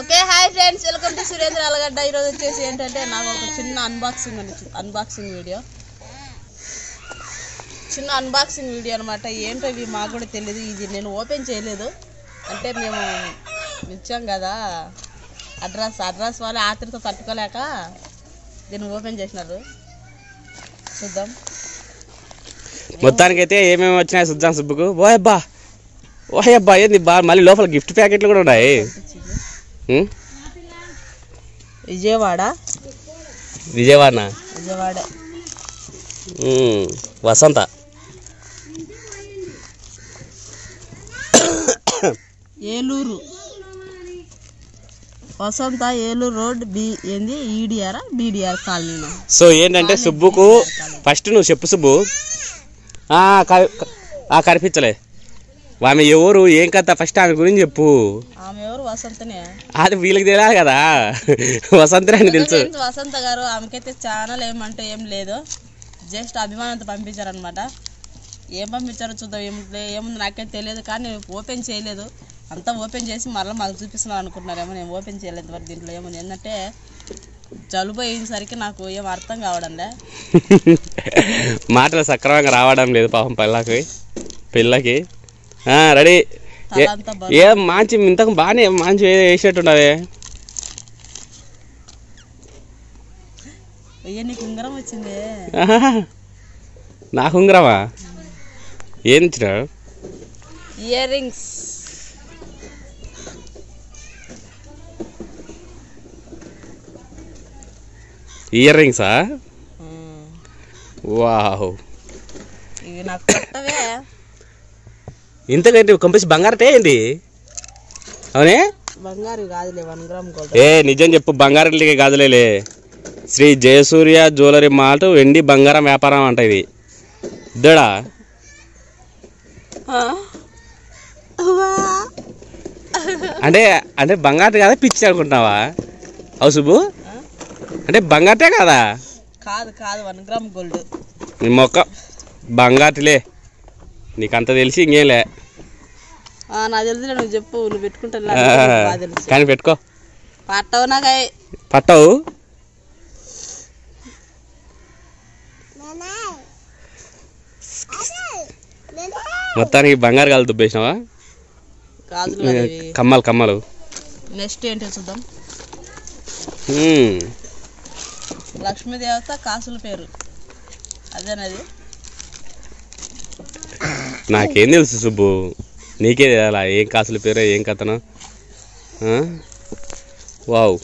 okay hi friends welcome to Surendra Alagadda ఈరోజు వచ్చేసి ఏంటంటే నాకు ఒక చిన్న అన్బాక్సింగ్ అని అన్బాక్సింగ్ వీడియో చిన్న అన్బాక్సింగ్ వీడియో అనమాట ఏంటో ఇవి మాకు కూడా తెలియదు ఇది నేను ఓపెన్ చేయలేదు అంటే మేము ఇచ్చాం కదా అడ్రస్ అడ్రస్ వాళ్ళు ఆత్రితో తట్టుకోలేక దీన్ని ఓపెన్ చేసినారు చూద్దాం మొత్తానికైతే ఏమేమి వచ్చినాయి చూద్దాం సుబ్బుకు బా ఓహే అబ్బా ఏంది బా మళ్ళీ లోపల గిఫ్ట్ ప్యాకెట్లు కూడా ఉన్నాయి విజయవాడ విజయవాడనా విజయవాడ వసంత ఏలూరు వసంత ఏలూరు రోడ్ బి ఏంది ఈడిఆర్ బీడిఆర్ కాలనీ సో ఏంటంటే సుబ్బుకు ఫస్ట్ నువ్వు చెప్పు సుబ్బు కనిపించలే ఆమె ఎవరు ఏం కథ ఫస్ట్ ఆమె గురించి చెప్పు ఆమె ఎవరు వసంతనే అది వీళ్ళకి తెలియాలి కదా వసంత అని తెలుసు వసంత గారు ఆమెకైతే ఛానల్ ఏమంటే ఏం లేదు జస్ట్ అభిమానంతో పంపించారనమాట ఏం పంపించారో చూద్దాం ఏం ఏముంది నాకేం తెలియదు కానీ ఓపెన్ చేయలేదు అంతా ఓపెన్ చేసి మళ్ళీ మాకు చూపిస్తున్నాను అనుకుంటున్నారేమో నేను ఓపెన్ చేయలేదు మరి దీంట్లో ఏముంది ఏంటంటే జలుబు అయ్యేసరికి నాకు ఏం అర్థం లే మాటలు సక్రమంగా రావడం లేదు పాపం పిల్లకి పిల్లకి రెడీ ఏ మంచి ఇంతకు బాగానే మంచి ఉండాలి నాకు ఉంగరమా ఏం ఇచ్చిన ఇయర్ రింగ్స్ ఇయర్ రింగ్సా వా ఇంతకంటే కంపెసి బంగారటే ఏంటి అవునే ఏ నిజం చెప్పు బంగారం కాదులేలే శ్రీ జయసూర్య జ్యువెలరీ మాల్ట్ వెండి బంగారం వ్యాపారం అంట ఇది ఇద్దడా అంటే అంటే బంగారు కదా పిచ్చి అనుకుంటున్నావా అవుసుబు అంటే బంగారటే కదా కాదు కాదు వన్ గ్రామ్ గోల్డ్ మొక్క బంగారులే నీకంత తెలిసి ఇంకేలే నాకు నువ్వు చెప్పు నువ్వు పెట్టుకుంటా కానీ పెట్టుకో పట్టవు నాకై పట్టవు మొత్తానికి బంగారు కాలు దుబ్బేసినావా కమ్మలు కమ్మలు నెక్స్ట్ ఏంటో చూద్దాం లక్ష్మీదేవత కాసుల పేరు అదేనది నాకేం తెలుసు సుబ్బు నీకే అలా ఏం కాసుల పేరు ఏం కథనం వావ్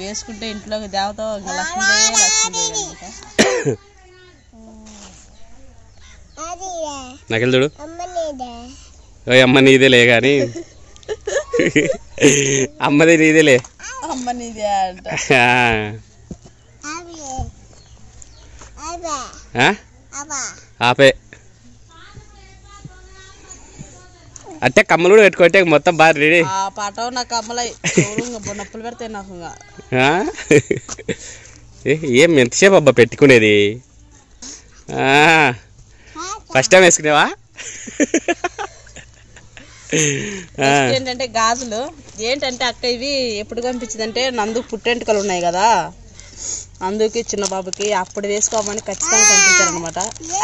వేసుకుంటే ఇంట్లోకి దేవత లక్ష్మీదేవి చూడు అమ్మ నీదేలే కానీ అమ్మది నీదేలే అమ్మ నీదే అంట ఆపే అంటే కమ్మలు కూడా పెట్టుకుంటే మొత్తం బాగా రెడీ పాట నా కమ్మలై నొప్పులు పెడతాయి నాకు ఏం ఎంతసేపు అబ్బా పెట్టుకునేది ఫస్ట్ టైం వేసుకునేవా ఏంటంటే గాజులు ఏంటంటే అక్క ఇవి ఎప్పుడు కనిపించిందంటే నందుకు పుట్టెంటుకలు ఉన్నాయి కదా అందుకే చిన్న బాబుకి అప్పుడు వేసుకోమని ఖచ్చితంగా పంపించారు అనమాట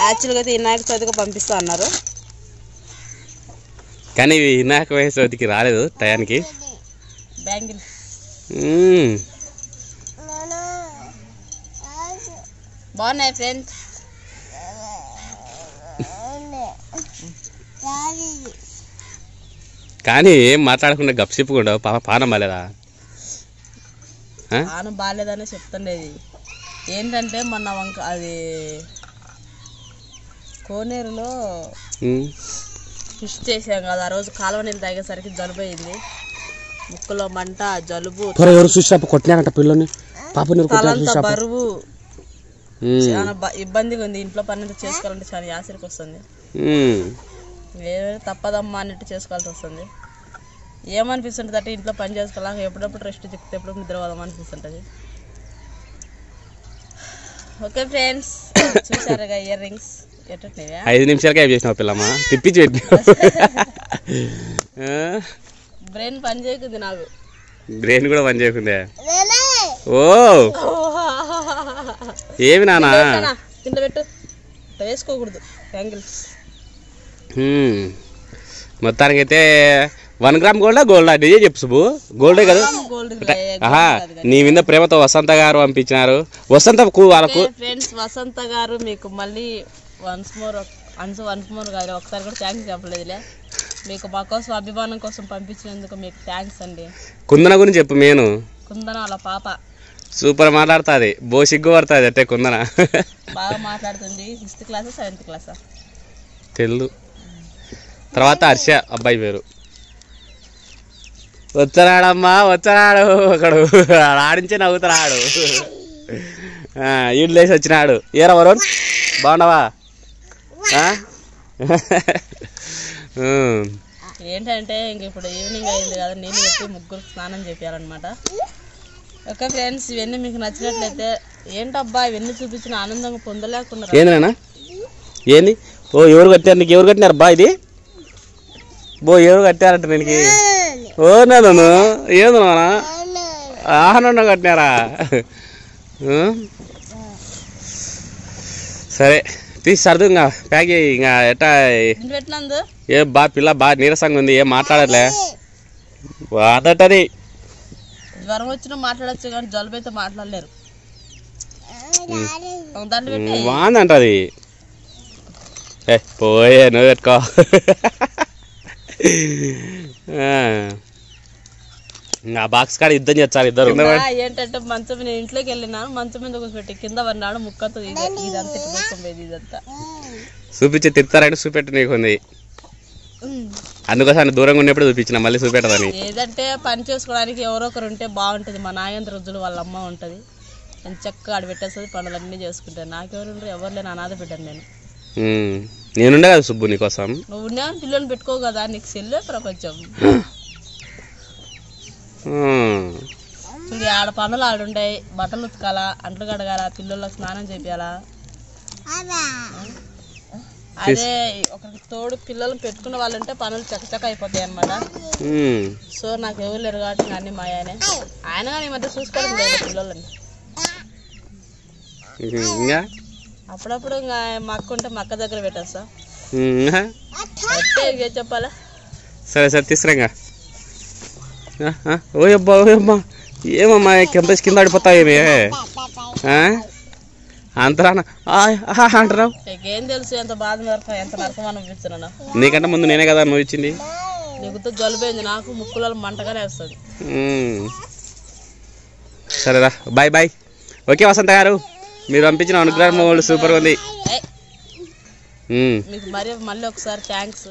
యాక్చువల్గా అయితే వినాయక చవితికి పంపిస్తా అన్నారు కానీ వినాయక చవితికి రాలేదు టయానికి బాగున్నాయి ఫ్రెండ్స్ కానీ ఏం మాట్లాడకుండా గప్సిప్పుకుండా కూడా పాప పానం ఆన బాగాలేదనే చెప్తుండేది ఏంటంటే మొన్న వంక అది కోనేరులో ఫిష్ చేసాం కదా ఆ రోజు కాలువ నీళ్ళు తాగేసరికి జలుబు అయింది ముక్కులో మంట జలుబు ఎవరు పిల్లని బరువు చాలా ఇబ్బందిగా ఉంది ఇంట్లో పని చేసుకోవాలంటే చాలా యాసరికి వస్తుంది ఏమైనా తప్పదమ్మా అన్నట్టు చేసుకోవాల్సి వస్తుంది ఏమనిపిస్తుంటుంది అంటే ఇంట్లో పని చేసుకోవాలి ఎప్పుడప్పుడు రెస్ట్ చెప్తే ఎప్పుడు నిద్ర పోదాం అనిపిస్తుంటుంది ఓకే ఫ్రెండ్స్ చూసారుగా ఇయర్ రింగ్స్ ఐదు నిమిషాలకి అవి చేసినావు పిల్లమ్మా తిప్పించి పెట్టినావు బ్రెయిన్ పని చేయకుంది నాకు బ్రెయిన్ కూడా పని చేయకుందే ఓ ఏమి నానా కింద పెట్టు వేసుకోకూడదు యాంగిల్స్ మొత్తానికైతే వన్ గ్రామ్ గోల్డా గోల్డా నిజే చెప్పు సుబ్బు గోల్డే కదా ఆహా నీ మీద ప్రేమతో వసంత గారు పంపించినారు వసంత వాళ్ళకు ఫ్రెండ్స్ వసంత గారు మీకు మళ్ళీ వన్స్ మోర్ అన్స్ వన్స్ మోర్ కాదు ఒకసారి కూడా థ్యాంక్స్ చెప్పలేదులే మీకు మా కోసం అభిమానం కోసం పంపించినందుకు మీకు థ్యాంక్స్ అండి కుందన గురించి చెప్పు నేను కుందన వాళ్ళ పాప సూపర్ మాట్లాడుతుంది బో సిగ్గు పడుతుంది అంటే కుందన బాగా మాట్లాడుతుంది సిక్స్త్ క్లాస్ సెవెంత్ క్లాసా తెలు తర్వాత హర్ష అబ్బాయి పేరు వచ్చరాడమ్మా వచ్చరాడు అక్కడ ఆడించే నవ్వుతున్నాడు ఈడు లేచి వచ్చినాడు ఏరా వరుణ్ బాగున్నావా ఏంటంటే ఇంక ఇప్పుడు ఈవినింగ్ అయింది కదా నీళ్ళు చెప్పి ముగ్గురు స్నానం చెప్పారనమాట ఒక ఫ్రెండ్స్ ఇవన్నీ మీకు నచ్చినట్లయితే ఏంటబ్బా ఇవన్నీ చూపించిన ఆనందంగా పొందలేకుండా ఏందన్నా ఏంది ఓ ఎవరు కట్టారు నీకు ఎవరు కట్టినారు బా ఇది ఓ ఎవరు కట్టారంట నీకు ఓ నేను ఏది నానా కట్టినారా సరే తీసి సర్దు ఇంకా ప్యాక్ చేయి ఇంకా ఎట్టా ఏ బా పిల్ల బా నీరసంగా ఉంది ఏం మాట్లాడట్లే మాట్లాడటది జ్వరం వచ్చినా మాట్లాడచ్చు కానీ జలుబు అయితే మాట్లాడలేరు వాందంటది ఏ పోయే నువ్వు పెట్టుకో ఆ బాక్స్ కాడ యుద్ధం చేస్తారు ఇద్దరు ఏంటంటే మంచం నేను ఇంట్లోకి వెళ్ళినాను మంచం మీద కూర్చోబెట్టి కింద పడినాడు ముక్కతో ఇదంతా చూపించి తిప్పుతారంటే చూపెట్టు నీకు ఉంది అందుకోసం దూరంగా ఉన్నప్పుడు చూపించిన మళ్ళీ చూపెట్టదని ఏదంటే పని చేసుకోవడానికి ఎవరో ఒకరు ఉంటే బాగుంటుంది మా నాయంత రుజులు వాళ్ళ అమ్మ ఉంటుంది చక్కగా ఆడ పెట్టేస్తుంది పనులన్నీ చేసుకుంటాను నాకెవరు ఎవరు లేని అనాథ పెట్టాను నేను నేనుండే కదా సుబ్బు నీకోసం నువ్వు ఉన్నా పిల్లలు పెట్టుకో కదా నీకు సెల్లే ప్రపంచం చూడు ఆడ పనులు ఆడుండాయి బట్టలు ఉతకాలా అంట్లు కడగాల పిల్లల్లో స్నానం చేయాలా అదే ఒకరికి తోడు పిల్లలు పెట్టుకున్న వాళ్ళు ఉంటే పనులు చకచక అయిపోతాయి అనమాట సో నాకు ఎవరు లేరు కాబట్టి నాన్న మా ఆయన కానీ ఈ మధ్య చూసుకోవడం లేదు పిల్లలని ఇంకా అప్పుడప్పుడు ఇంకా మా ఉంటే మా అక్క దగ్గర పెట్టేస్తా ఇంకేం చెప్పాలా సరే సరే తీసుకురంగా ఓయబ్బా ఓయమ్మా ఏమమ్మా కింద కింద ఆడిపోతావేమే అంతరా అంటారా ఏం తెలుసు ఎంత బాధ నరకం ఎంత నరకం అనిపిస్తున్నా నీకంటే ముందు నేనే కదా నువ్వు ఇచ్చింది నీకుతో జలుబైంది నాకు ముక్కులలో మంటగానే వస్తుంది సరేరా బాయ్ బాయ్ ఓకే వసంత గారు మీరు పంపించిన అనుగ్రహం సూపర్ ఉంది మళ్ళీ ఒకసారి థ్యాంక్స్